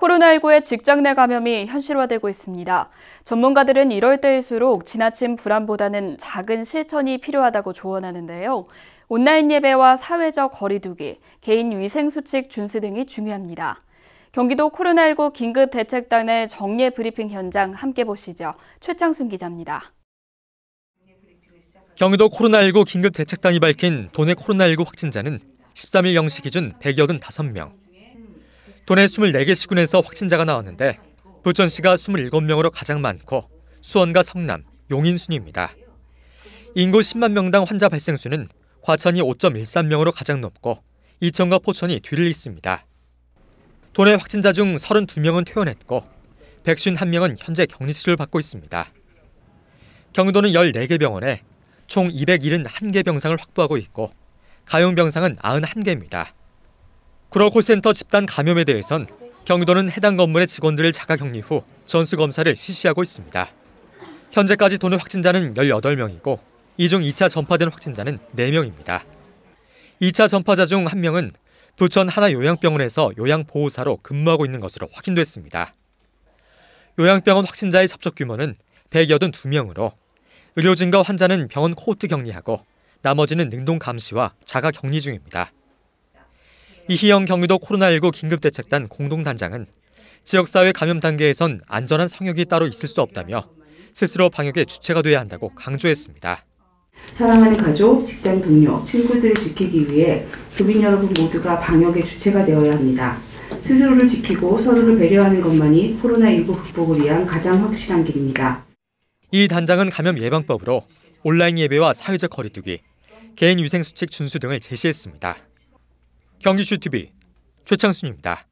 코로나19의 직장 내 감염이 현실화되고 있습니다. 전문가들은 이럴 때일수록 지나친 불안보다는 작은 실천이 필요하다고 조언하는데요. 온라인 예배와 사회적 거리두기, 개인 위생수칙 준수 등이 중요합니다. 경기도 코로나19 긴급 대책단의 정례 브리핑 현장 함께 보시죠. 최창순 기자입니다. 경기도 코로나19 긴급 대책단이 밝힌 도내 코로나19 확진자는 13일 0시 기준 185명. 도내 24개 시군에서 확진자가 나왔는데 부천시가 27명으로 가장 많고 수원과 성남, 용인 순입니다. 인구 10만 명당 환자 발생 수는 과천이 5.13명으로 가장 높고 이천과 포천이 뒤를 잇습니다. 도내 확진자 중 32명은 퇴원했고 백신 1명은 현재 격리치료를 받고 있습니다. 경도는 14개 병원에 총 271개 병상을 확보하고 있고 가용 병상은 91개입니다. 구로 콜센터 집단 감염에 대해선 경기도는 해당 건물의 직원들을 자가격리 후 전수검사를 실시하고 있습니다. 현재까지 도내 확진자는 18명이고 이 중 2차 전파된 확진자는 4명입니다. 2차 전파자 중 1명은 부천 하나요양병원에서 요양보호사로 근무하고 있는 것으로 확인됐습니다. 요양병원 확진자의 접촉 규모는 182명으로 의료진과 환자는 병원 코호트 격리하고 나머지는 능동 감시와 자가 격리 중입니다. 이희영 경기도 코로나19 긴급대책단 공동단장은 지역사회 감염 단계에선 안전한 성역이 따로 있을 수 없다며 스스로 방역의 주체가 돼야 한다고 강조했습니다. 사랑하는 가족, 직장 동료, 친구들을 지키기 위해 교민 여러분 모두가 방역의 주체가 되어야 합니다. 스스로를 지키고 서로를 배려하는 것만이 코로나19 극복을 위한 가장 확실한 길입니다. 이 단장은 감염 예방법으로 온라인 예배와 사회적 거리두기, 개인 위생 수칙 준수 등을 제시했습니다. 경기쇼 TV 최창순입니다.